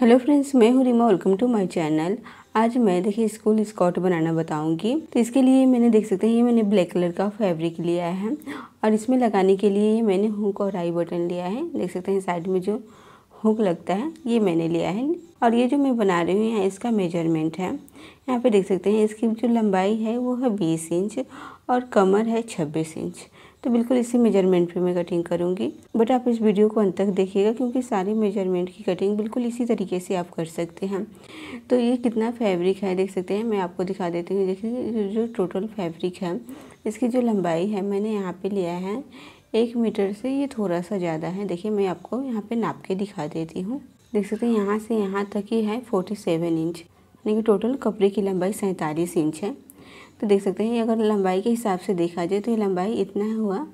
hello friends मैं हूँ Reema welcome to my channel आज मैं देखिए स्कूल स्कॉट बनाना बताऊंगी तो इसके लिए मैंने देख सकते हैं ये मैंने ब्लैक कलर का फैब्रिक लिया है और इसमें लगाने के लिए मैंने हुक और आई बटन लिया है देख सकते हैं साइड में जो हुक लगता है ये मैंने लिया है और ये जो मैं बना रही हूँ यहाँ इसका मेजरमेंट है यहाँ पर देख सकते हैं इसकी जो लंबाई है वो है बीस इंच और कमर है छब्बीस इंच तो बिल्कुल इसी मेजरमेंट पे मैं कटिंग करूँगी बट आप इस वीडियो को अंत तक देखिएगा क्योंकि सारी मेजरमेंट की कटिंग बिल्कुल इसी तरीके से आप कर सकते हैं तो ये कितना फैब्रिक है देख सकते हैं मैं आपको दिखा देती हूँ देखिए जो टोटल फैब्रिक है इसकी जो लंबाई है मैंने यहाँ पर लिया है एक मीटर से ये थोड़ा सा ज़्यादा है देखिए मैं आपको यहाँ पर नाप के दिखा देती हूँ देख सकते हैं यहाँ से यहाँ तक ही है फोर्टी सेवन इंच यानी कि टोटल कपड़े की लंबाई सैंतालीस इंच है तो देख सकते हैं अगर लंबाई के हिसाब से देखा जाए तो ये लंबाई इतना हुआ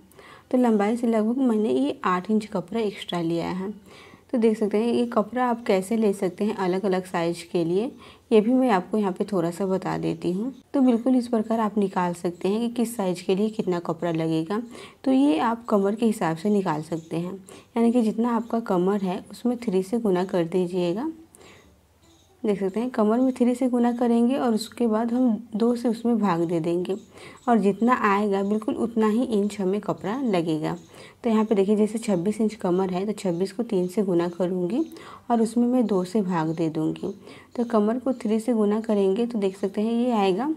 तो लंबाई से लगभग मैंने ये आठ इंच कपड़ा एक्स्ट्रा लिया है तो देख सकते हैं ये कपड़ा आप कैसे ले सकते हैं अलग अलग साइज के लिए ये भी मैं आपको यहाँ पे थोड़ा सा बता देती हूँ तो बिल्कुल इस प्रकार आप निकाल सकते हैं कि किस साइज़ के लिए कितना कपड़ा लगेगा तो ये आप कमर के हिसाब से निकाल सकते हैं यानी कि जितना आपका कमर है उसमें थ्री से गुना कर दीजिएगा देख सकते हैं कमर में थ्री से गुना करेंगे और उसके बाद हम दो से उसमें भाग दे देंगे और जितना आएगा बिल्कुल उतना ही इंच हमें कपड़ा लगेगा तो यहाँ पे देखिए जैसे 26 इंच कमर है तो 26 को तीन से गुना करूँगी और उसमें मैं दो से भाग दे दूँगी तो कमर को थ्री से गुना करेंगे तो देख सकते हैं ये आएगा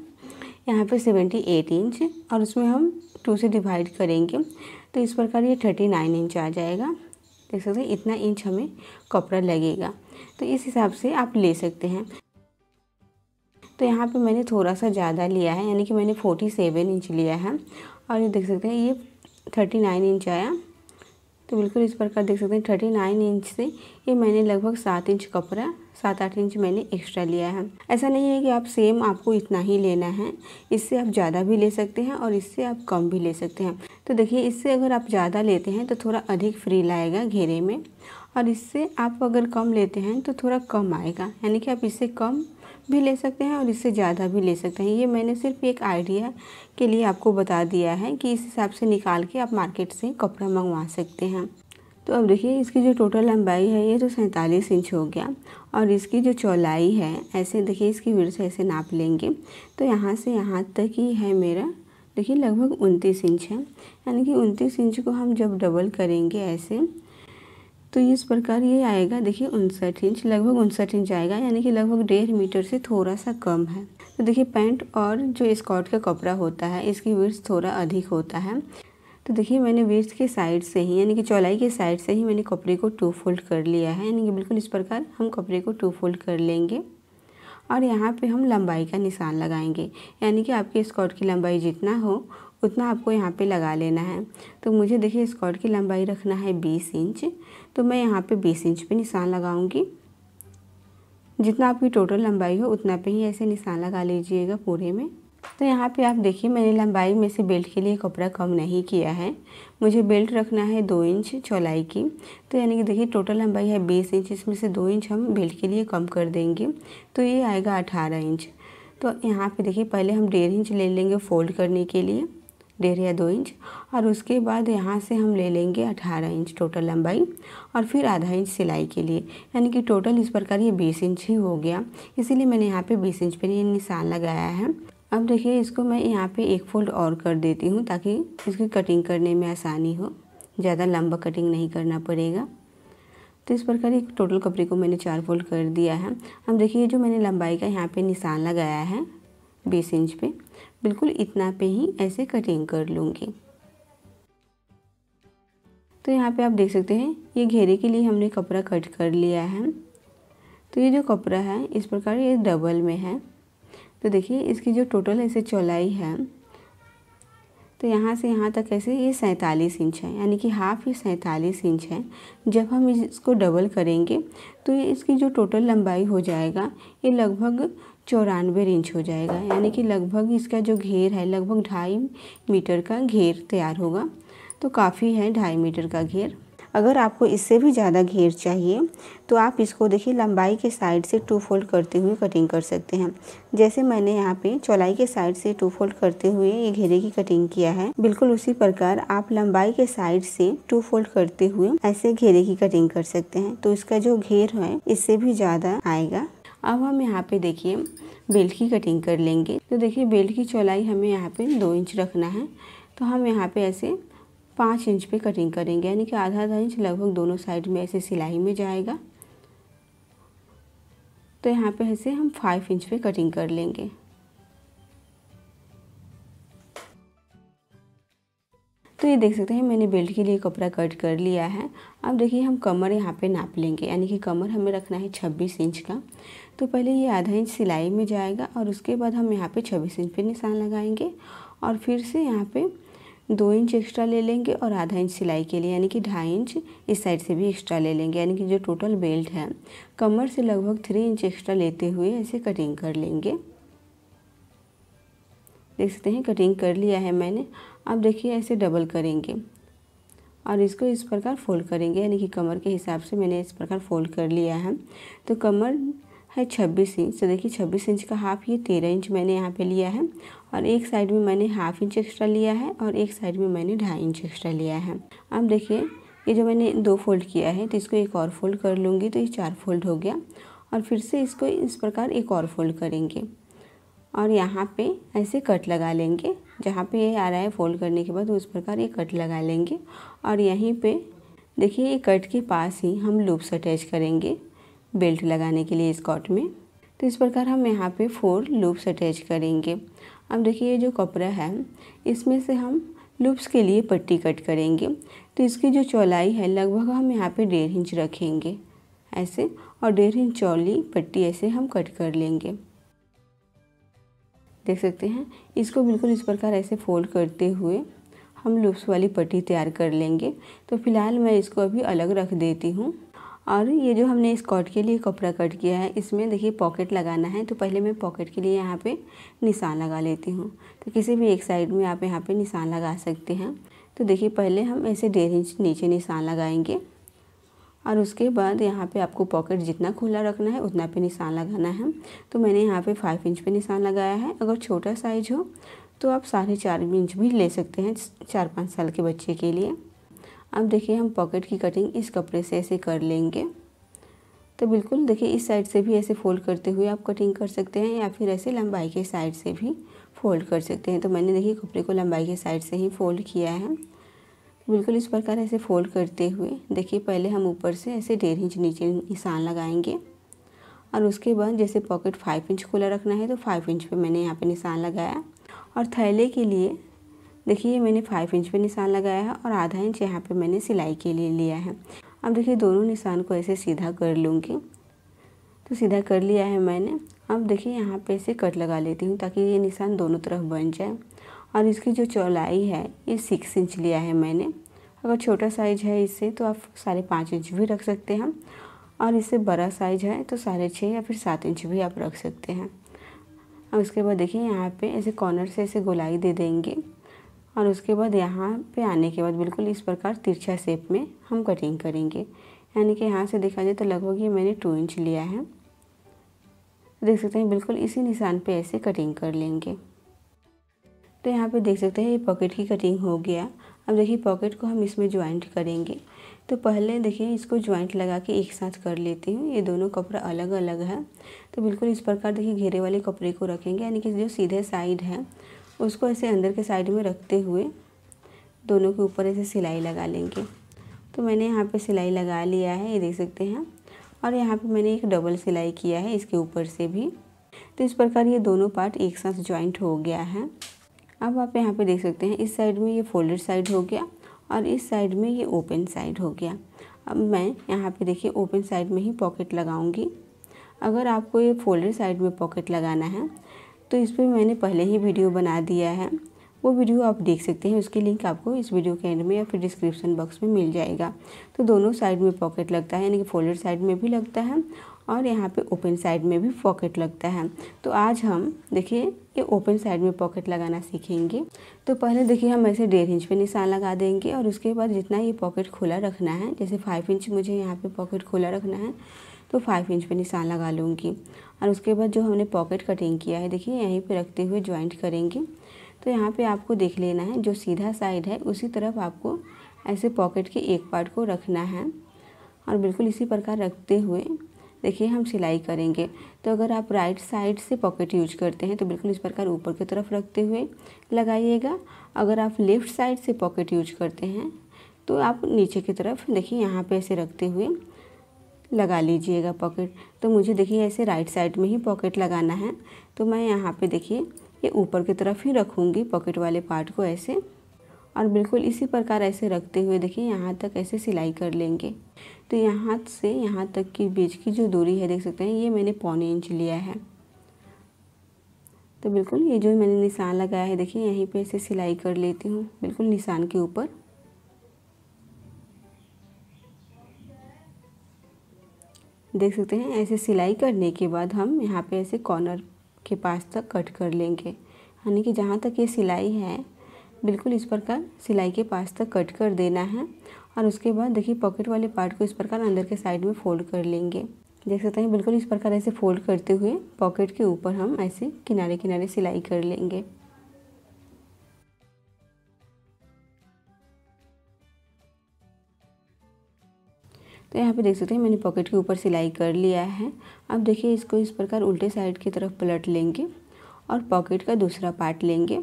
यहाँ सेवेंटी एट इंच और उसमें हम टू से डिवाइड करेंगे तो इस प्रकार ये नाइन इंच आ जाएगा देख सकते हैं इतना इंच हमें कपड़ा लगेगा तो इस हिसाब से आप ले सकते हैं तो यहाँ पे मैंने थोड़ा सा ज़्यादा लिया है यानी कि मैंने फोर्टी सेवन इंच लिया है और ये देख सकते हैं ये थर्टी नाइन इंच आया तो बिल्कुल इस प्रकार देख सकते हैं थर्टी नाइन इंच से ये मैंने लगभग सात इंच कपड़ा सात आठ इंच मैंने एक्स्ट्रा लिया है ऐसा नहीं है कि आप सेम आपको इतना ही लेना है इससे आप ज़्यादा भी ले सकते हैं और इससे आप कम भी ले सकते हैं तो देखिए इससे अगर आप ज़्यादा लेते हैं तो थोड़ा अधिक फ्री लाएगा घेरे में और इससे आप अगर कम लेते हैं तो थोड़ा कम आएगा यानी कि आप इससे कम भी ले सकते हैं और इससे ज़्यादा भी ले सकते हैं ये मैंने सिर्फ एक आइडिया के लिए आपको बता दिया है कि इस हिसाब से निकाल के आप मार्केट से कपड़ा मंगवा सकते हैं तो अब देखिए इसकी जो टोटल लंबाई है ये तो सैंतालीस इंच हो गया और इसकी जो चौलाई है ऐसे देखिए इसकी वीर से ऐसे नाप लेंगे तो यहाँ से यहाँ तक ही है मेरा देखिए लगभग उनतीस इंच है यानी कि उनतीस इंच को हम जब डबल करेंगे ऐसे तो इस प्रकार ये आएगा देखिए उनसठ इंच लगभग उनसठ इंच आएगा यानी कि लगभग डेढ़ मीटर से थोड़ा सा कम है तो देखिए पैंट और जो स्कॉट का कपड़ा होता है इसकी विर्थ थोड़ा अधिक होता है तो देखिए मैंने वेस्ट के साइड से ही यानी कि चौलाई के साइड से ही मैंने कपड़े को टू फोल्ड कर लिया है यानी कि बिल्कुल इस प्रकार हम कपड़े को टू फोल्ड कर लेंगे और यहाँ पे हम लंबाई का निशान लगाएंगे यानी कि आपके स्कर्ट की लंबाई जितना हो उतना आपको यहाँ पे लगा लेना है तो मुझे देखिए स्कर्ट की लंबाई रखना है बीस इंच तो मैं यहाँ पे बीस इंच पे निशान लगाऊंगी जितना आपकी टोटल लंबाई हो उतना पे ही ऐसे निशान लगा लीजिएगा पूरे में तो यहाँ पे आप देखिए मैंने लंबाई में से बेल्ट के लिए कपड़ा कम नहीं किया है मुझे बेल्ट रखना है दो इंच चौलाई की तो यानी कि देखिए टोटल लंबाई है बीस इंच इसमें से दो इंच हम बेल्ट के लिए कम कर देंगे तो ये आएगा अठारह इंच तो यहाँ पे देखिए पहले हम डेढ़ इंच ले लेंगे फोल्ड करने के लिए डेढ़ या दो इंच और उसके बाद यहाँ से हम ले लेंगे अठारह इंच टोटल लंबाई और फिर आधा इंच सिलाई के लिए यानी कि टोटल इस प्रकार ये बीस इंच ही हो गया इसीलिए मैंने यहाँ पे बीस इंच पर ये निशान लगाया है अब देखिए इसको मैं यहाँ पे एक फोल्ड और कर देती हूँ ताकि इसकी कटिंग करने में आसानी हो ज़्यादा लंबा कटिंग नहीं करना पड़ेगा तो इस प्रकार एक टोटल कपड़े को मैंने चार फोल्ड कर दिया है अब देखिए जो मैंने लंबाई का यहाँ पे निशान लगाया है बीस इंच पे बिल्कुल इतना पे ही ऐसे कटिंग कर लूँगी तो यहाँ पर आप देख सकते हैं ये घेरे के लिए हमने कपड़ा कट कर लिया है तो ये जो कपड़ा है इस प्रकार ये डबल में है तो देखिए इसकी जो टोटल ऐसे चौलाई है तो यहाँ से यहाँ तक ऐसे ये सैंतालीस इंच है यानी कि हाफ ये सैंतालीस इंच है जब हम इसको डबल करेंगे तो ये इसकी जो टोटल लंबाई हो जाएगा ये लगभग चौरानवे इंच हो जाएगा यानी कि लगभग इसका जो घेर है लगभग ढाई मीटर का घेर तैयार होगा तो काफ़ी है ढाई मीटर का घेर अगर आपको इससे भी ज़्यादा घेर चाहिए तो आप इसको देखिए लंबाई के साइड से टू फोल्ड करते हुए कटिंग कर सकते हैं जैसे मैंने यहाँ पे चौलाई के साइड से टू फोल्ड करते हुए ये घेरे की कटिंग किया है बिल्कुल उसी प्रकार आप लंबाई के साइड से टू फोल्ड करते हुए ऐसे घेरे की कटिंग कर सकते हैं तो इसका जो घेर है इससे भी ज़्यादा आएगा अब हम यहाँ पे देखिए बेल्ट की कटिंग कर लेंगे तो देखिए बेल्ट की चौलाई हमें यहाँ पे दो इंच रखना है तो हम यहाँ पे ऐसे पाँच इंच पे कटिंग करेंगे यानी कि आधा आधा इंच लगभग दोनों साइड में ऐसे सिलाई में जाएगा तो यहाँ पे ऐसे हम फाइव इंच पे कटिंग कर लेंगे तो ये देख सकते हैं मैंने बेल्ट के लिए कपड़ा कट कर लिया है अब देखिए हम कमर यहाँ पे नाप लेंगे यानी कि कमर हमें रखना है छब्बीस इंच का तो पहले ये आधा इंच सिलाई में जाएगा और उसके बाद हम यहाँ पे छब्बीस इंच पे निशान लगाएंगे और फिर से यहाँ पे दो इंच एक्स्ट्रा ले लेंगे और आधा इंच सिलाई के लिए यानी कि ढाई इंच इस साइड से भी एक्स्ट्रा ले लेंगे यानी कि जो टोटल बेल्ट है कमर से लगभग थ्री इंच एक्स्ट्रा लेते हुए ऐसे कटिंग कर लेंगे देख सकते हैं कटिंग कर लिया है मैंने अब देखिए ऐसे डबल करेंगे और इसको इस प्रकार फोल्ड करेंगे यानी कि कमर के हिसाब से मैंने इस प्रकार फोल्ड कर लिया है तो कमर है छब्बीस इंच तो देखिए छब्बीस इंच का हाफ ये तेरह इंच मैंने यहाँ पे लिया है और एक साइड में मैंने हाफ इंच एक्स्ट्रा लिया है और एक साइड में मैंने ढाई इंच एक्स्ट्रा लिया है अब देखिए ये जो मैंने दो फोल्ड किया है तो इसको एक और फोल्ड कर लूँगी तो ये चार फोल्ड हो गया और फिर से इसको इस प्रकार एक और फोल्ड करेंगे और यहाँ पे ऐसे कट लगा लेंगे जहाँ पे ये आ रहा है फोल्ड करने के बाद उस प्रकार ये कट लगा लेंगे और यहीं पे देखिए ये कट के पास ही हम लूप्स अटैच करेंगे बेल्ट लगाने के लिए स्कॉट में तो इस प्रकार हम यहाँ पे फोर लूप्स अटैच करेंगे अब देखिए ये जो कपड़ा है इसमें से हम लूप्स के लिए पट्टी कट करेंगे तो इसकी जो चौलाई है लगभग हम यहाँ पे डेढ़ इंच रखेंगे ऐसे और डेढ़ इंच चौली पट्टी ऐसे हम कट कर लेंगे देख सकते हैं इसको बिल्कुल इस प्रकार ऐसे फोल्ड करते हुए हम लूप्स वाली पट्टी तैयार कर लेंगे तो फिलहाल मैं इसको अभी अलग रख देती हूँ और ये जो हमने स्कर्ट के लिए कपड़ा कट किया है इसमें देखिए पॉकेट लगाना है तो पहले मैं पॉकेट के लिए यहाँ पे निशान लगा लेती हूँ तो किसी भी एक साइड में आप यहाँ पे निशान लगा सकते हैं तो देखिए पहले हम ऐसे डेढ़ इंच नीचे निशान लगाएंगे और उसके बाद यहाँ पे आपको पॉकेट जितना खुला रखना है उतना पे निशान लगाना है तो मैंने यहाँ पर फाइव इंच पर निशान लगाया है अगर छोटा साइज हो तो आप साढ़े चार इंच भी ले सकते हैं चार पाँच साल के बच्चे के लिए अब देखिए हम पॉकेट की कटिंग इस कपड़े से ऐसे कर लेंगे तो बिल्कुल देखिए इस साइड से भी ऐसे फोल्ड करते हुए आप कटिंग कर सकते हैं या फिर ऐसे लंबाई के साइड से भी फोल्ड कर सकते हैं तो मैंने देखिए कपड़े को लंबाई के साइड से ही फोल्ड किया है बिल्कुल इस प्रकार ऐसे फोल्ड करते हुए देखिए पहले हम ऊपर से ऐसे डेढ़ इंच नीचे निशान लगाएंगे और उसके बाद जैसे पॉकेट फाइव इंच खुला रखना है तो फाइव इंच पे मैंने यहाँ पे निशान लगाया और थैले के लिए देखिए ये मैंने फाइव इंच पे निशान लगाया है और आधा इंच यहाँ पे मैंने सिलाई के लिए लिया है अब देखिए दोनों निशान को ऐसे सीधा कर लूँगी तो सीधा कर लिया है मैंने अब देखिए यहाँ पे ऐसे कट लगा लेती हूँ ताकि ये निशान दोनों तरफ बन जाए और इसकी जो चौलाई है ये सिक्स इंच लिया है मैंने अगर छोटा साइज है इससे तो आप साढ़े पाँच इंच भी रख सकते हैं और इससे बड़ा साइज है तो साढ़े छः या फिर सात इंच भी आप रख सकते हैं अब इसके बाद देखिए यहाँ पे ऐसे कॉर्नर से ऐसे गोलाई दे देंगे और उसके बाद यहाँ पे आने के बाद बिल्कुल इस प्रकार तिरछा शेप में हम कटिंग करेंगे यानी कि यहाँ से देखा जाए तो लगभग ये मैंने टू इंच लिया है देख सकते हैं बिल्कुल इसी निशान पे ऐसे कटिंग कर लेंगे तो यहाँ पे देख सकते हैं ये पॉकेट की कटिंग हो गया अब देखिए पॉकेट को हम इसमें ज्वाइंट करेंगे तो पहले देखिए इसको ज्वाइंट लगा के एक साथ कर लेती हूँ ये दोनों कपड़ा अलग अलग है तो बिल्कुल इस प्रकार देखिए घेरे वाले कपड़े को रखेंगे यानी कि जो सीधे साइड है उसको ऐसे अंदर के साइड में रखते हुए दोनों के ऊपर ऐसे सिलाई लगा लेंगे तो मैंने यहाँ पे सिलाई लगा लिया है ये देख सकते हैं और यहाँ पे मैंने एक डबल सिलाई किया है इसके ऊपर से भी तो इस प्रकार ये दोनों पार्ट एक साथ ज्वाइंट हो गया है अब आप यहाँ पे देख सकते हैं इस साइड में ये फोल्डेड साइड हो गया और इस साइड में ये ओपन साइड हो गया अब मैं यहाँ पर देखिए ओपन साइड में ही पॉकेट लगाऊंगी अगर आपको ये फोल्डेड साइड में पॉकेट लगाना है तो इस पर मैंने पहले ही वीडियो बना दिया है वो वीडियो आप देख सकते हैं उसकी लिंक आपको इस वीडियो के एंड में या फिर डिस्क्रिप्शन बॉक्स में मिल जाएगा तो दोनों साइड में पॉकेट लगता है यानी कि फोल्डर साइड में भी लगता है और यहाँ पे ओपन साइड में भी पॉकेट लगता है तो आज हम देखिए ये ओपन साइड में पॉकेट लगाना सीखेंगे तो पहले देखिए हम ऐसे डेढ़ इंच पे निशान लगा देंगे और उसके बाद जितना ये पॉकेट खुला रखना है जैसे फाइव इंच मुझे यहाँ पे पॉकेट खुला रखना है तो फाइव इंच पे निशान लगा लूँगी और उसके बाद जो हमने पॉकेट कटिंग किया है देखिए यहीं पे रखते हुए ज्वाइंट करेंगे तो यहाँ पे आपको देख लेना है जो सीधा साइड है उसी तरफ आपको ऐसे पॉकेट के एक पार्ट को रखना है और बिल्कुल इसी प्रकार रखते हुए देखिए हम सिलाई करेंगे तो अगर आप राइट साइड से पॉकेट यूज करते हैं तो बिल्कुल इस प्रकार ऊपर की तरफ रखते हुए लगाइएगा अगर आप लेफ़्ट साइड से पॉकेट यूज करते हैं तो आप नीचे की तरफ देखिए यहाँ पे ऐसे रखते हुए लगा लीजिएगा पॉकेट तो मुझे देखिए ऐसे राइट साइड में ही पॉकेट लगाना है तो मैं यहाँ पे देखिए ये ऊपर की तरफ ही रखूँगी पॉकेट वाले पार्ट को ऐसे और बिल्कुल इसी प्रकार ऐसे रखते हुए देखिए यहाँ तक ऐसे सिलाई कर लेंगे तो यहाँ से यहाँ तक की बीच की जो दूरी है देख सकते हैं ये मैंने पौने इंच लिया है तो बिल्कुल ये जो मैंने निशान लगाया है देखिए यहीं पे ऐसे सिलाई कर लेती हूँ बिल्कुल निशान के ऊपर देख सकते हैं ऐसे सिलाई करने के बाद हम यहाँ पे ऐसे कॉर्नर के पास तक कट कर लेंगे यानी कि जहाँ तक ये सिलाई है बिल्कुल इस प्रकार सिलाई के पास तक कट कर देना है और उसके बाद देखिए पॉकेट वाले पार्ट को इस प्रकार अंदर के साइड में फोल्ड कर लेंगे देख सकते हैं बिल्कुल इस प्रकार ऐसे फोल्ड करते हुए पॉकेट के ऊपर हम ऐसे किनारे किनारे सिलाई कर लेंगे तो यहाँ पे देख सकते हैं मैंने पॉकेट के ऊपर सिलाई कर लिया है अब देखिए इसको इस प्रकार उल्टे साइड की तरफ पलट लेंगे और पॉकेट का दूसरा पार्ट लेंगे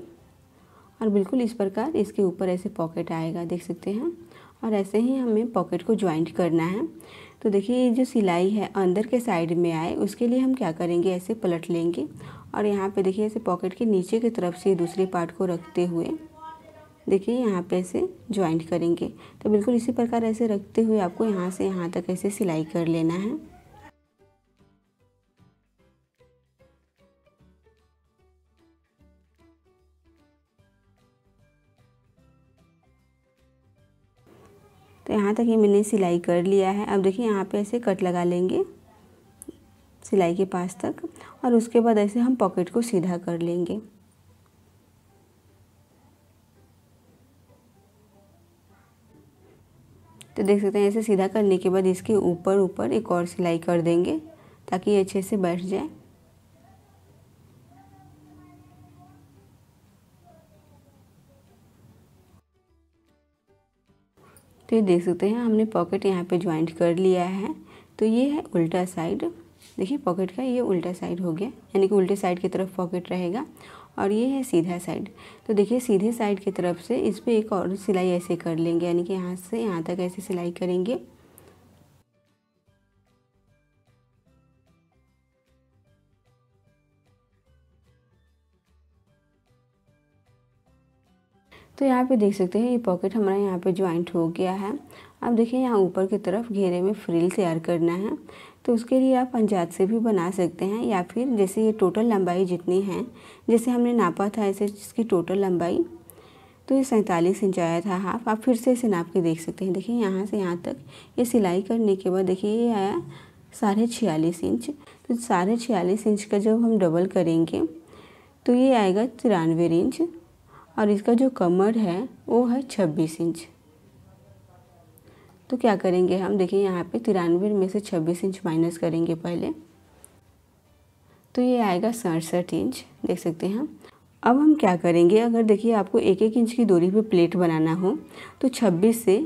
और बिल्कुल इस प्रकार इसके ऊपर ऐसे पॉकेट आएगा देख सकते हैं और ऐसे ही हमें पॉकेट को ज्वाइंट करना है तो देखिए ये जो सिलाई है अंदर के साइड में आए उसके लिए हम क्या करेंगे ऐसे पलट लेंगे और यहाँ पे देखिए ऐसे पॉकेट के नीचे की तरफ से दूसरे पार्ट को रखते हुए देखिए यहाँ पे ऐसे ज्वाइंट करेंगे तो बिल्कुल इसी प्रकार ऐसे रखते हुए आपको यहाँ से यहाँ तक ऐसे सिलाई कर लेना है तो यहाँ तक ये मैंने सिलाई कर लिया है अब देखिए यहाँ पे ऐसे कट लगा लेंगे सिलाई के पास तक और उसके बाद ऐसे हम पॉकेट को सीधा कर लेंगे तो देख सकते हैं ऐसे सीधा करने के बाद इसके ऊपर ऊपर एक और सिलाई कर देंगे ताकि ये अच्छे से बैठ जाए तो ये देख सकते हैं हमने पॉकेट यहाँ पे ज्वाइंट कर लिया है तो ये है उल्टा साइड देखिए पॉकेट का ये उल्टा साइड हो गया यानी कि उल्टे साइड की तरफ पॉकेट रहेगा और ये है सीधा साइड तो देखिए सीधे साइड की तरफ से इस पर एक और सिलाई ऐसे कर लेंगे यानी कि यहाँ से यहाँ तक ऐसे सिलाई करेंगे तो यहाँ पे देख सकते हैं ये पॉकेट हमारा यहाँ पे ज्वाइंट हो गया है अब देखिए यहाँ ऊपर की तरफ घेरे में फ्रिल तैयार करना है तो उसके लिए आप अंदाज से भी बना सकते हैं या फिर जैसे ये टोटल लंबाई जितनी है जैसे हमने नापा था ऐसे इसकी टोटल लंबाई तो ये सैंतालीस इंच आया था हाफ आप फिर से इसे नाप के देख सकते हैं देखिए यहाँ से यहाँ तक ये सिलाई करने के बाद देखिए ये आया साढ़े छियालीस इंच तो साढ़े छियालीस इंच का जब हम डबल करेंगे तो ये आएगा तिरानवे इंच और इसका जो कमर है वो है छब्बीस इंच तो क्या करेंगे हम देखिए यहाँ पे तिरानवे में से छब्बीस इंच माइनस करेंगे पहले तो ये आएगा सड़सठ इंच देख सकते हैं अब हम क्या करेंगे अगर देखिए आपको एक एक इंच की दूरी पे प्लेट बनाना हो तो 26 से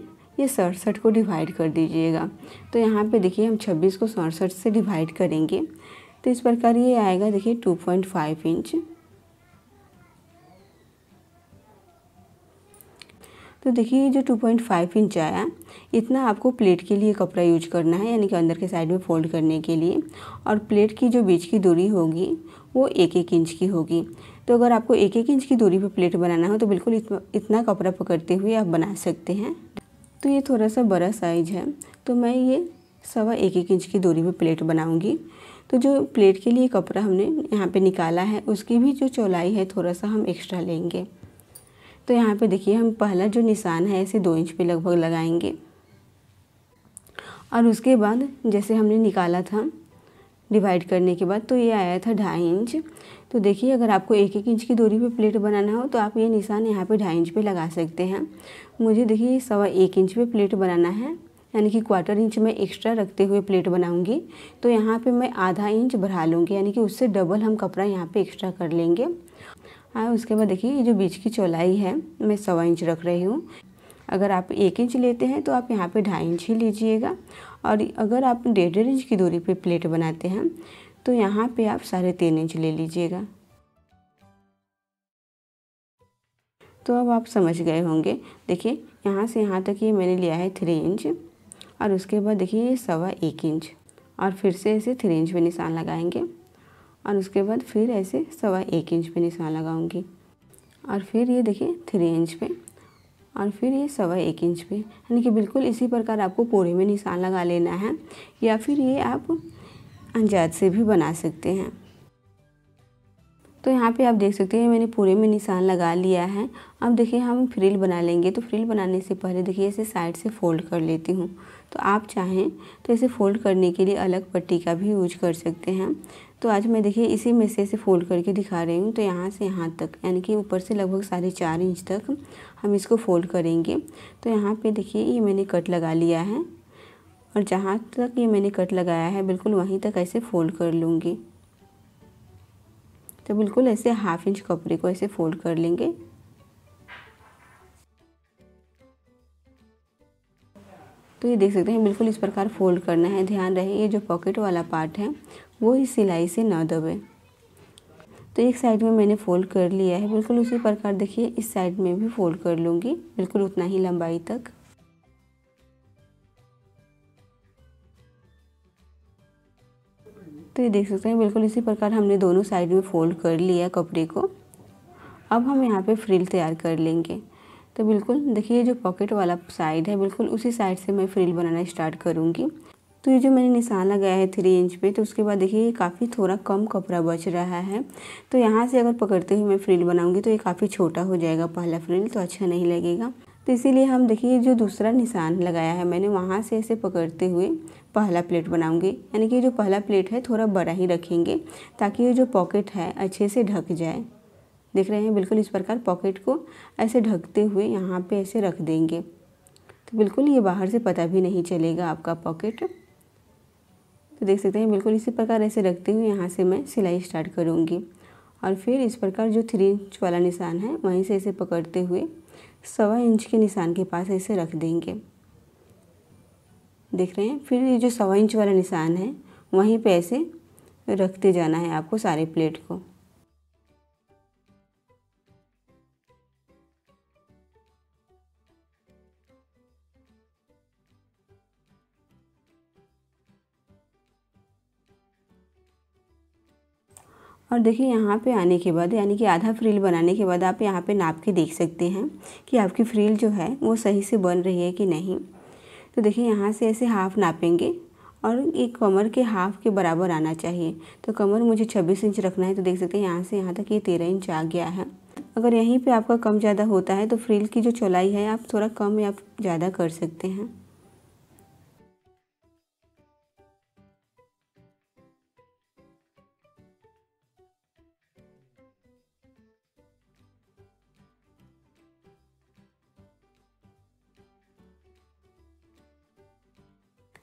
ये सड़सठ को डिवाइड कर दीजिएगा तो यहाँ पे देखिए हम 26 को सड़सठ से डिवाइड करेंगे तो इस प्रकार ये आएगा देखिए 2.5 इंच तो देखिए ये जो 2.5 इंच आया इतना आपको प्लेट के लिए कपड़ा यूज करना है यानी कि अंदर के साइड में फोल्ड करने के लिए और प्लेट की जो बीच की दूरी होगी वो एक एक इंच की होगी तो अगर आपको एक एक इंच की दूरी पर प्लेट बनाना हो तो बिल्कुल इतना, इतना कपड़ा पकड़ते हुए आप बना सकते हैं तो ये थोड़ा सा बड़ा साइज है तो मैं ये सवा एक एक इंच की दूरी पर प्लेट बनाऊंगी तो जो प्लेट के लिए कपड़ा हमने यहाँ पे निकाला है उसकी भी जो चौलाई है थोड़ा सा हम एक्स्ट्रा लेंगे तो यहाँ पे देखिए हम पहला जो निशान है इसे दो इंच पे लगभग लगाएंगे और उसके बाद जैसे हमने निकाला था डिवाइड करने के बाद तो ये आया था ढाई इंच तो देखिए अगर आपको एक एक इंच की दूरी पे प्लेट बनाना हो तो आप ये निशान यहाँ पे ढाई इंच पे लगा सकते हैं मुझे देखिए सवा एक इंच पे प्लेट बनाना है यानी कि क्वार्टर इंच मैं एक्स्ट्रा रखते हुए प्लेट बनाऊंगी तो यहाँ पे मैं आधा इंच बढ़ा लूँगी यानी कि उससे डबल हम कपड़ा यहाँ पे एक्स्ट्रा कर लेंगे और हाँ, उसके बाद देखिए ये जो बीच की चौलाई है मैं सवा इंच रख रही हूँ अगर आप एक इंच लेते हैं तो आप यहाँ पे ढाई इंच ही लीजिएगा और अगर आप डेढ़ डेढ़ इंच की दूरी पे प्लेट बनाते हैं तो यहाँ पे आप साढ़े तीन इंच ले लीजिएगा तो अब आप समझ गए होंगे देखिए यहाँ से यहाँ तक ये मैंने लिया है थ्री इंच और उसके बाद देखिए ये सवा एक इंच और फिर से इसे थ्री इंच में निशान लगाएंगे और उसके बाद फिर ऐसे सवा एक इंच पे निशान लगाऊंगी और फिर ये देखिए थ्री इंच पे और फिर ये सवा एक इंच पे यानी कि बिल्कुल इसी प्रकार आपको पूरे में निशान लगा लेना है या फिर ये आप अंजाद से भी बना सकते हैं तो यहाँ पे आप देख सकते हैं मैंने पूरे में निशान लगा लिया है अब देखिए हम फ्रिल बना लेंगे तो फ्रिल बनाने से पहले देखिए इसे साइड से फोल्ड कर लेती हूँ तो आप चाहें तो इसे फोल्ड करने के लिए अलग पट्टी का भी यूज कर सकते हैं तो आज मैं देखिए इसी में से ऐसे फोल्ड करके दिखा रही हूँ तो यहाँ से यहाँ तक यानी कि ऊपर से लगभग साढ़े चार इंच तक हम इसको फोल्ड करेंगे तो यहाँ पे देखिए ये मैंने कट लगा लिया है और जहाँ तक ये मैंने कट लगाया है बिल्कुल वहीं तक ऐसे फोल्ड कर लूँगी तो बिल्कुल ऐसे हाफ इंच कपड़े को ऐसे फोल्ड कर लेंगे तो ये देख सकते हैं बिल्कुल इस प्रकार फोल्ड करना है ध्यान रहे ये जो पॉकेट वाला पार्ट है वो इस सिलाई से ना दबे तो एक साइड में मैंने फ़ोल्ड कर लिया है बिल्कुल उसी प्रकार देखिए इस साइड में भी फ़ोल्ड कर लूँगी बिल्कुल उतना ही लंबाई तक तो ये देख सकते हैं बिल्कुल इसी प्रकार हमने दोनों साइड में फ़ोल्ड कर लिया कपड़े को अब हम यहाँ पे फ्रिल तैयार कर लेंगे तो बिल्कुल देखिए जो पॉकेट वाला साइड है बिल्कुल उसी साइड से मैं फ्रिल बनाना स्टार्ट करूँगी तो ये जो मैंने निशान लगाया है थ्री इंच पे तो उसके बाद देखिए ये काफ़ी थोड़ा कम कपड़ा बच रहा है तो यहाँ से अगर पकड़ते हुए मैं फ्रिल बनाऊँगी तो ये काफ़ी छोटा हो जाएगा पहला फ्रिल तो अच्छा नहीं लगेगा तो इसीलिए हम देखिए जो दूसरा निशान लगाया है मैंने वहाँ से ऐसे पकड़ते हुए पहला प्लेट बनाऊँगी यानी कि जो पहला प्लेट है थोड़ा बड़ा ही रखेंगे ताकि ये जो पॉकेट है अच्छे से ढक जाए देख रहे हैं बिल्कुल इस प्रकार पॉकेट को ऐसे ढकते हुए यहाँ पे ऐसे रख देंगे तो बिल्कुल ये बाहर से पता भी नहीं चलेगा आपका पॉकेट तो देख सकते हैं बिल्कुल इसी प्रकार ऐसे रखते हुए यहाँ से मैं सिलाई स्टार्ट करूँगी और फिर इस प्रकार जो थ्री इंच वाला निशान है वहीं से ऐसे पकड़ते हुए सवा इंच के निशान के पास ऐसे रख देंगे देख रहे हैं फिर ये जो सवा इंच वाला निशान है वहीं पे ऐसे रखते जाना है आपको सारे प्लेट को और देखिए यहाँ पे आने के बाद यानी कि आधा फ्रिल बनाने के बाद आप यहाँ पे नाप के देख सकते हैं कि आपकी फ्रिल जो है वो सही से बन रही है कि नहीं तो देखिए यहाँ से ऐसे हाफ़ नापेंगे और एक कमर के हाफ़ के बराबर आना चाहिए तो कमर मुझे 26 इंच रखना है तो देख सकते हैं यहाँ से यहाँ तक ये तेरह इंच आ गया है अगर यहीं पे आपका कम ज़्यादा होता है तो फ्रील की जो चौलाई है आप थोड़ा कम या ज़्यादा कर सकते हैं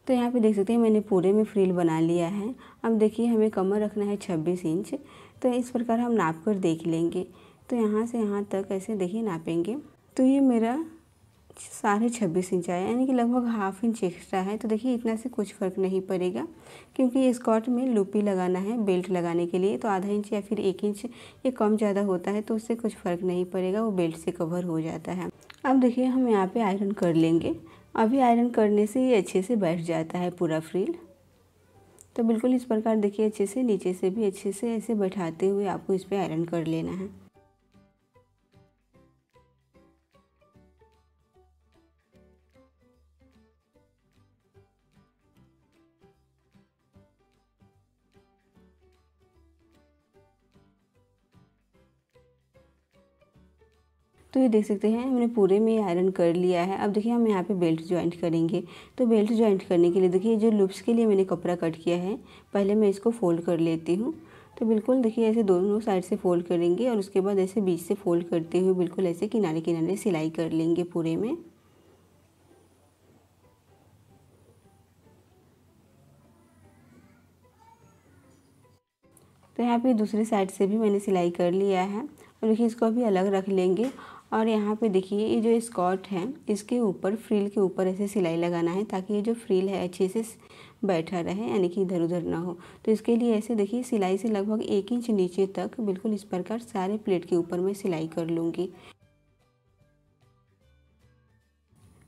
तो यहाँ पे देख सकते हैं मैंने पूरे में फ्रील बना लिया है अब देखिए हमें कमर रखना है छब्बीस इंच तो इस प्रकार हम नाप कर देख लेंगे तो यहाँ से यहाँ तक ऐसे देखिए नापेंगे तो ये मेरा साढ़े छब्बीस इंच आया यानी कि लगभग हाफ इंच एक्स्ट्रा है तो देखिए इतना से कुछ फ़र्क नहीं पड़ेगा क्योंकि स्कॉट में लूपी लगाना है बेल्ट लगाने के लिए तो आधा इंच या फिर एक इंच ये कम ज़्यादा होता है तो उससे कुछ फ़र्क नहीं पड़ेगा वो बेल्ट से कवर हो जाता है अब देखिए हम यहाँ पे आयरन कर लेंगे अभी आयरन करने से ये अच्छे से बैठ जाता है पूरा फ्रील तो बिल्कुल इस प्रकार देखिए अच्छे से नीचे से भी अच्छे से ऐसे बैठाते हुए आपको इस पर आयरन कर लेना है तो ये देख सकते हैं हमने पूरे में आयरन कर लिया है अब देखिए हम यहाँ पे बेल्ट ज्वाइंट करेंगे तो बेल्ट ज्वाइंट करने के लिए देखिए जो लुप्स के लिए मैंने कपड़ा कट किया है पहले मैं इसको फोल्ड कर लेती हूँ तो बिल्कुल देखिए ऐसे दोनों साइड से फोल्ड करेंगे और उसके बाद ऐसे बीच से फोल्ड करते हुए बिल्कुल ऐसे किनारे किनारे सिलाई कर लेंगे पूरे में तो यहाँ पे दूसरे साइड से भी मैंने सिलाई कर लिया है और देखिए इसको अभी अलग रख लेंगे और यहाँ पे देखिए ये जो स्कॉट है इसके ऊपर फ्रील के ऊपर ऐसे सिलाई लगाना है ताकि ये जो फ्रील है अच्छे से बैठा रहे यानी कि इधर उधर ना हो तो इसके लिए ऐसे देखिए सिलाई से लगभग एक इंच नीचे तक बिल्कुल इस प्रकार सारे प्लेट के ऊपर मैं सिलाई कर लूँगी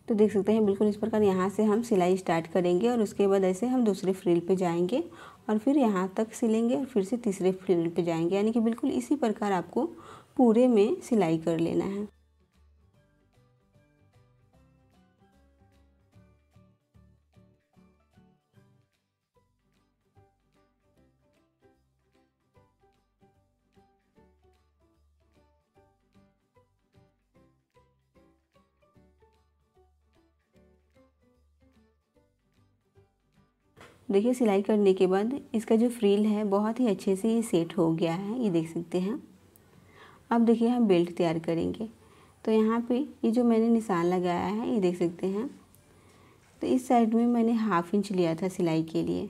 तो देख सकते हैं बिल्कुल इस प्रकार यहाँ से हम सिलाई स्टार्ट करेंगे और उसके बाद ऐसे हम दूसरे फ्रिल पे जाएंगे और फिर यहाँ तक सिलेंगे और फिर से तीसरे फ्रिल पे जाएंगे यानी कि बिल्कुल इसी प्रकार आपको पूरे में सिलाई कर लेना है देखिए सिलाई करने के बाद इसका जो फ्रील है बहुत ही अच्छे से ये सेट हो गया है ये देख सकते हैं अब देखिए हम बेल्ट तैयार करेंगे तो यहाँ पे ये जो मैंने निशान लगाया है ये देख सकते हैं तो इस साइड में मैंने हाफ इंच लिया था सिलाई के लिए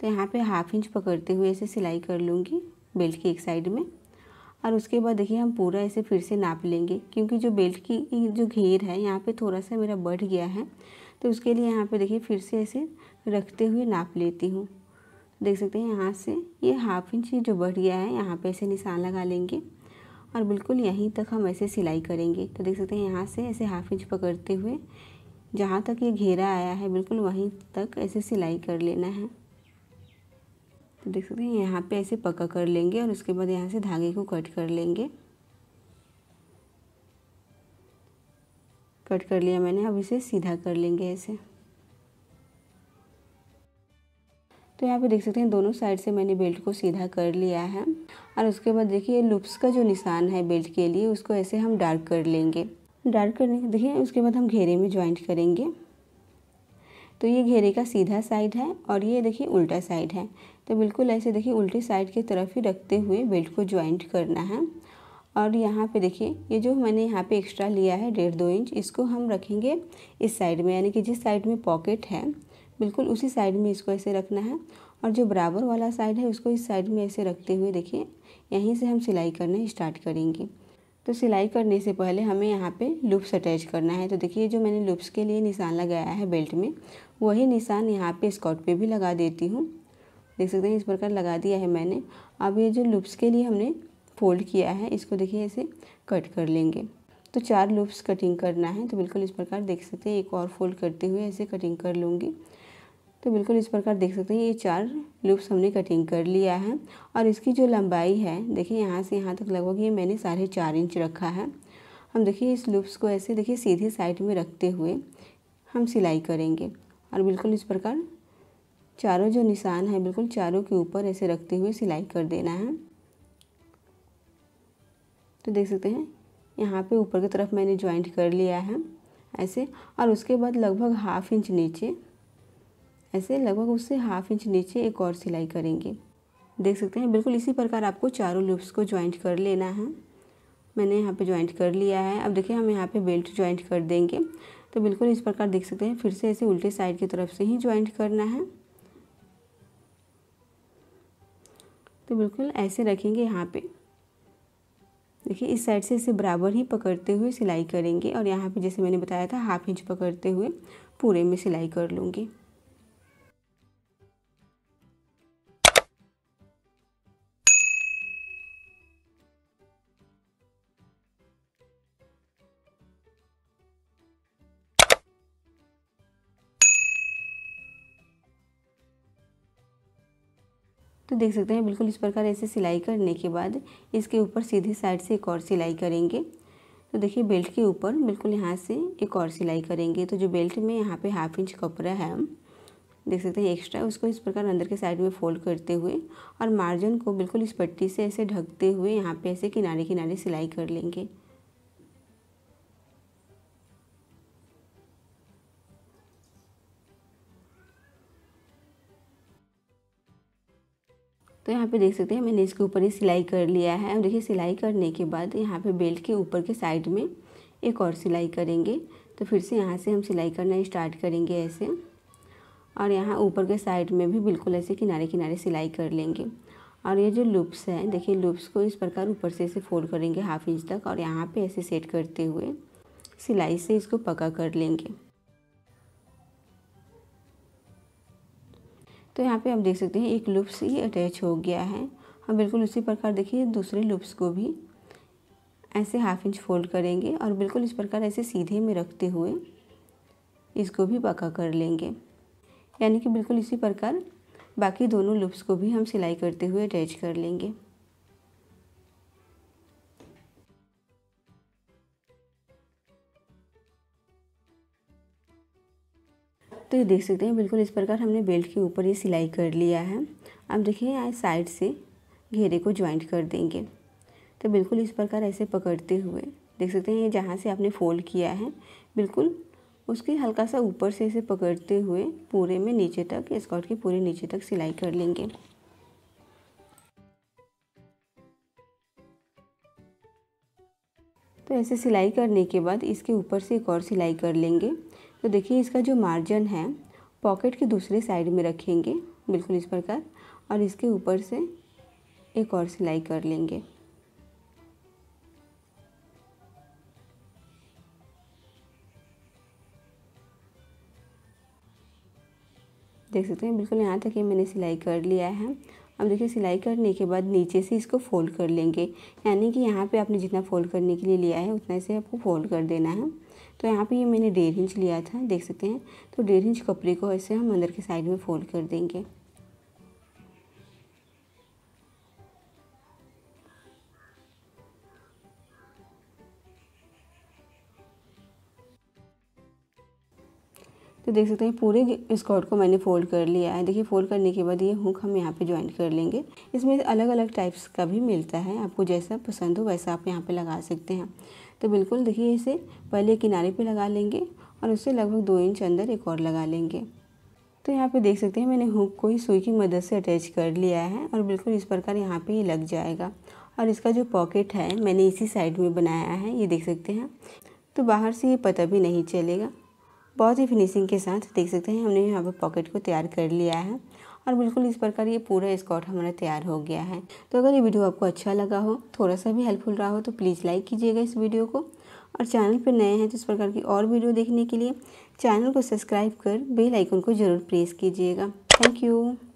तो यहाँ पे हाफ इंच पकड़ते हुए इसे सिलाई कर लूँगी बेल्ट की एक साइड में और उसके बाद देखिए हम पूरा इसे फिर से नाप लेंगे क्योंकि जो बेल्ट की जो घेर है यहाँ पर थोड़ा सा मेरा बढ़ गया है तो उसके लिए यहाँ पर देखिए फिर से ऐसे रखते हुए नाप लेती हूँ देख सकते हैं यहाँ से ये हाफ इंच जो बढ़ गया है यहाँ पे ऐसे निशान लगा लेंगे और बिल्कुल यहीं तक हम ऐसे सिलाई करेंगे तो देख सकते हैं यहाँ से ऐसे हाफ इंच पकड़ते हुए जहाँ तक ये घेरा आया है बिल्कुल वहीं तक ऐसे सिलाई कर लेना है तो देख सकते हैं यहाँ पे ऐसे पका कर लेंगे और उसके बाद यहाँ से धागे को कट कर लेंगे कट कर लिया मैंने अब इसे सीधा कर लेंगे ऐसे तो यहाँ पे देख सकते हैं दोनों साइड से मैंने बेल्ट को सीधा कर लिया है और उसके बाद देखिए लुप्स का जो निशान है बेल्ट के लिए उसको ऐसे हम डार्क कर लेंगे डार्क करने देखिए उसके बाद हम घेरे में ज्वाइंट करेंगे तो ये घेरे का सीधा साइड है और ये देखिए उल्टा साइड है तो बिल्कुल ऐसे देखिए उल्टी साइड की तरफ ही रखते हुए बेल्ट को ज्वाइंट करना है और यहाँ पे देखिए ये जो मैंने यहाँ पे एक्स्ट्रा लिया है डेढ़ दो इंच इसको हम रखेंगे इस साइड में यानी कि जिस साइड में पॉकेट है बिल्कुल उसी साइड में इसको ऐसे रखना है और जो बराबर वाला साइड है उसको इस साइड में ऐसे रखते हुए देखिए यहीं से हम सिलाई करना स्टार्ट करेंगे तो सिलाई करने से पहले हमें यहाँ पे लूप्स अटैच करना है तो देखिए जो मैंने लूप्स के लिए निशान लगाया है बेल्ट में वही निशान यहाँ पे स्कर्ट पे भी लगा देती हूँ देख सकते हैं इस प्रकार लगा दिया है मैंने अब ये जो लूप्स के लिए हमने फोल्ड किया है इसको देखिए ऐसे कट कर लेंगे तो चार लूप्स कटिंग करना है तो बिल्कुल इस प्रकार देख सकते हैं एक और फोल्ड करते हुए ऐसे कटिंग कर लूँगी तो बिल्कुल इस प्रकार देख सकते हैं ये चार लूप्स हमने कटिंग कर लिया है और इसकी जो लंबाई है देखिए यहाँ से यहाँ तक लगभग ये मैंने साढ़े चार इंच रखा है हम देखिए इस लूप्स को ऐसे देखिए सीधे साइड में रखते हुए हम सिलाई करेंगे और बिल्कुल इस प्रकार चारों जो निशान है बिल्कुल चारों के ऊपर ऐसे रखते हुए सिलाई कर देना है तो देख सकते हैं यहाँ पे ऊपर की तरफ मैंने ज्वाइंट कर लिया है ऐसे और उसके बाद लगभग हाफ इंच नीचे ऐसे लगभग उससे हाफ इंच नीचे एक और सिलाई करेंगे देख सकते हैं बिल्कुल इसी प्रकार आपको चारों लूप्स को ज्वाइंट कर लेना है मैंने यहाँ पे ज्वाइंट कर लिया है अब देखिए हम यहाँ पे बेल्ट ज्वाइंट कर देंगे तो बिल्कुल इस प्रकार देख सकते हैं फिर से ऐसे उल्टे साइड की तरफ से ही ज्वाइंट करना है तो बिल्कुल ऐसे रखेंगे यहाँ पे देखिए इस साइड से इसे बराबर ही पकड़ते हुए सिलाई करेंगे और यहाँ पे जैसे मैंने बताया था हाफ इंच पकड़ते हुए पूरे में सिलाई कर लूँगी तो देख सकते हैं बिल्कुल इस प्रकार ऐसे सिलाई करने के बाद इसके ऊपर सीधे साइड से एक और सिलाई करेंगे तो देखिए बेल्ट के ऊपर बिल्कुल यहाँ से एक और सिलाई करेंगे तो जो बेल्ट में यहाँ पे हाफ इंच कपड़ा है हम देख सकते हैं एक्स्ट्रा उसको इस प्रकार अंदर के साइड में फोल्ड करते हुए और मार्जिन को बिल्कुल इस पट्टी से ऐसे ढकते हुए यहाँ पे ऐसे किनारे किनारे सिलाई कर लेंगे तो यहाँ पे देख सकते हैं मैंने इसके ऊपर ही सिलाई कर लिया है और देखिए सिलाई करने के बाद यहाँ पे बेल्ट के ऊपर के साइड में एक और सिलाई करेंगे तो फिर से यहाँ से हम सिलाई करना स्टार्ट करेंगे ऐसे और यहाँ ऊपर के साइड में भी बिल्कुल ऐसे किनारे किनारे सिलाई कर लेंगे और ये जो लूप्स हैं देखिए लूप्स को इस प्रकार ऊपर से ऐसे फोल्ड करेंगे हाफ इंच तक और यहाँ पर ऐसे सेट करते हुए सिलाई से इसको पका कर लेंगे तो यहाँ पे आप देख सकते हैं एक लूप्स ये अटैच हो गया है हम बिल्कुल उसी प्रकार देखिए दूसरे लूप्स को भी ऐसे हाफ इंच फोल्ड करेंगे और बिल्कुल इस प्रकार ऐसे सीधे में रखते हुए इसको भी पका कर लेंगे यानी कि बिल्कुल इसी प्रकार बाकी दोनों लूप्स को भी हम सिलाई करते हुए अटैच कर लेंगे ये देख सकते हैं बिल्कुल इस प्रकार हमने बेल्ट के ऊपर ये सिलाई कर लिया है अब देखिए यहाँ साइड से घेरे को ज्वाइंट कर देंगे तो बिल्कुल इस प्रकार ऐसे पकड़ते हुए देख सकते हैं ये जहाँ से आपने फोल्ड किया है बिल्कुल उसके हल्का सा ऊपर से इसे पकड़ते हुए पूरे में नीचे तक स्कर्ट के पूरे नीचे तक सिलाई कर लेंगे तो ऐसे सिलाई करने के बाद इसके ऊपर से एक और सिलाई कर लेंगे तो देखिए इसका जो मार्जिन है पॉकेट के दूसरे साइड में रखेंगे बिल्कुल इस प्रकार और इसके ऊपर से एक और सिलाई कर लेंगे देख सकते हैं बिल्कुल यहाँ तक ये मैंने सिलाई कर लिया है अब देखिए सिलाई करने के बाद नीचे से इसको फोल्ड कर लेंगे यानी कि यहाँ पे आपने जितना फोल्ड करने के लिए लिया है उतना इसे आपको फोल्ड कर देना है तो यहाँ पे ये मैंने डेढ़ इंच लिया था देख सकते हैं तो डेढ़ इंच कपड़े को ऐसे हम अंदर के साइड में फोल्ड कर देंगे तो देख सकते हैं पूरे स्कॉट को मैंने फोल्ड कर लिया है देखिए फोल्ड करने के बाद ये हुक हम यहाँ पे ज्वाइन कर लेंगे इसमें अलग अलग टाइप्स का भी मिलता है आपको जैसा पसंद हो वैसा आप यहाँ पे लगा सकते हैं तो बिल्कुल देखिए इसे पहले किनारे पे लगा लेंगे और उससे लगभग दो इंच अंदर एक और लगा लेंगे तो यहाँ पर देख सकते हैं मैंने हुक को ही सुई की मदद से अटैच कर लिया है और बिल्कुल इस प्रकार यहाँ पर ये लग जाएगा और इसका जो पॉकेट है मैंने इसी साइड में बनाया है ये देख सकते हैं तो बाहर से ये पता भी नहीं चलेगा बहुत ही फिनिशिंग के साथ देख सकते हैं हमने यहाँ पर पॉकेट को तैयार कर लिया है और बिल्कुल इस प्रकार ये पूरा स्कॉट हमारा तैयार हो गया है तो अगर ये वीडियो आपको अच्छा लगा हो थोड़ा सा भी हेल्पफुल रहा हो तो प्लीज़ लाइक कीजिएगा इस वीडियो को और चैनल पर नए हैं तो इस प्रकार की और वीडियो देखने के लिए चैनल को सब्सक्राइब कर बेल आइकन को ज़रूर प्रेस कीजिएगा थैंक यू